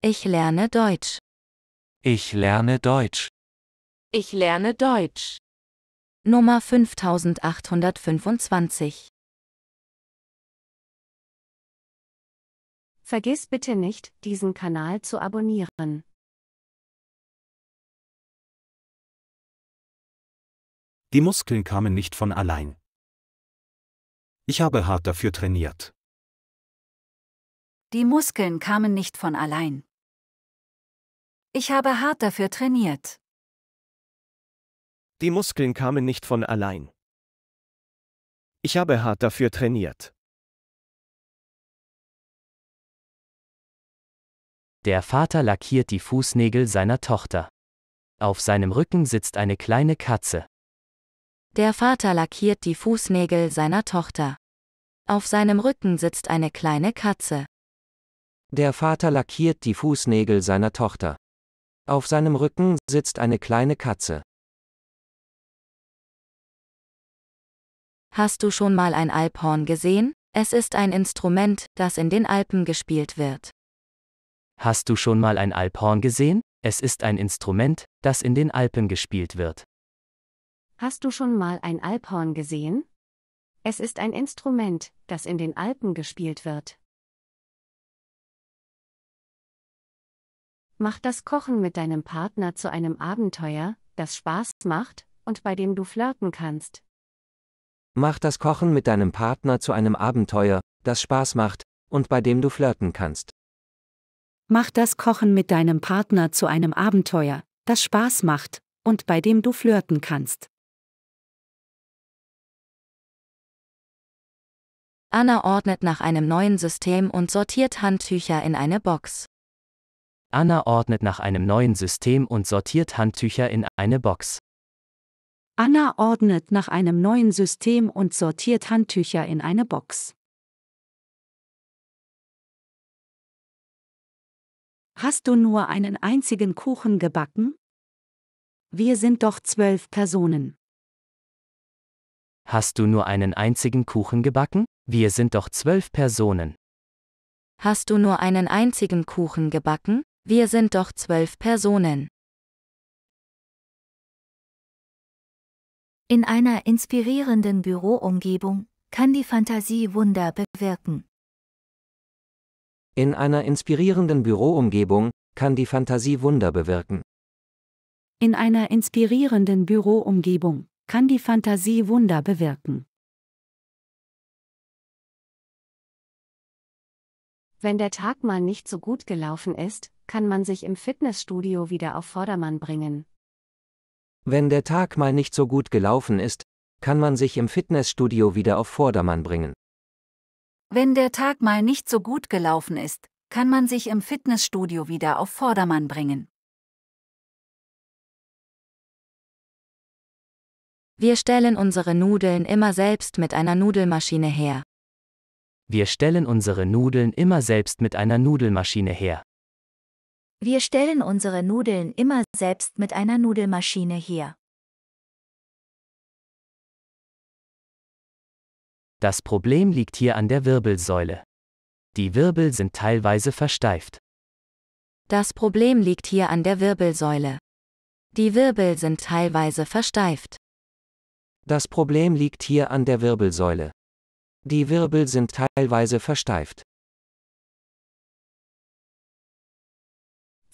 Ich lerne Deutsch. Ich lerne Deutsch. Ich lerne Deutsch. Nummer 5825. Vergiss bitte nicht, diesen Kanal zu abonnieren. Die Muskeln kamen nicht von allein. Ich habe hart dafür trainiert. Die Muskeln kamen nicht von allein. Ich habe hart dafür trainiert. Die Muskeln kamen nicht von allein. Ich habe hart dafür trainiert. Der Vater lackiert die Fußnägel seiner Tochter. Auf seinem Rücken sitzt eine kleine Katze. Der Vater lackiert die Fußnägel seiner Tochter. Auf seinem Rücken sitzt eine kleine Katze. Der Vater lackiert die Fußnägel seiner Tochter. Auf seinem Rücken sitzt eine kleine Katze. Hast du schon mal ein Alphorn gesehen? Es ist ein Instrument, das in den Alpen gespielt wird. Hast du schon mal ein Alphorn gesehen? Es ist ein Instrument, das in den Alpen gespielt wird. Hast du schon mal ein Alphorn gesehen? Es ist ein Instrument, das in den Alpen gespielt wird. Mach das Kochen mit deinem Partner zu einem Abenteuer, das Spaß macht und bei dem du flirten kannst. Mach das Kochen mit deinem Partner zu einem Abenteuer, das Spaß macht und bei dem du flirten kannst. Mach das Kochen mit deinem Partner zu einem Abenteuer, das Spaß macht und bei dem du flirten kannst. Anna ordnet nach einem neuen System und sortiert Handtücher in eine Box. Anna ordnet nach einem neuen System und sortiert Handtücher in eine Box. Anna ordnet nach einem neuen System und sortiert Handtücher in eine Box. Hast du nur einen einzigen Kuchen gebacken? Wir sind doch zwölf Personen. Hast du nur einen einzigen Kuchen gebacken? Wir sind doch zwölf Personen. Hast du nur einen einzigen Kuchen gebacken? Wir sind doch zwölf Personen. In einer inspirierenden Büroumgebung kann die Fantasie Wunder bewirken. In einer inspirierenden Büroumgebung kann die Fantasie Wunder bewirken. In einer inspirierenden Büroumgebung kann die Fantasie Wunder bewirken. Wenn der Tag mal nicht so gut gelaufen ist, kann man sich im Fitnessstudio wieder auf Vordermann bringen. Wenn der Tag mal nicht so gut gelaufen ist, kann man sich im Fitnessstudio wieder auf Vordermann bringen. Wenn der Tag mal nicht so gut gelaufen ist, kann man sich im Fitnessstudio wieder auf Vordermann bringen. Wir stellen unsere Nudeln immer selbst mit einer Nudelmaschine her. Wir stellen unsere Nudeln immer selbst mit einer Nudelmaschine her. Wir stellen unsere Nudeln immer selbst mit einer Nudelmaschine her. Das Problem liegt hier an der Wirbelsäule. Die Wirbel sind teilweise versteift. Das Problem liegt hier an der Wirbelsäule. Die Wirbel sind teilweise versteift. Das Problem liegt hier an der Wirbelsäule. Die Wirbel sind teilweise versteift.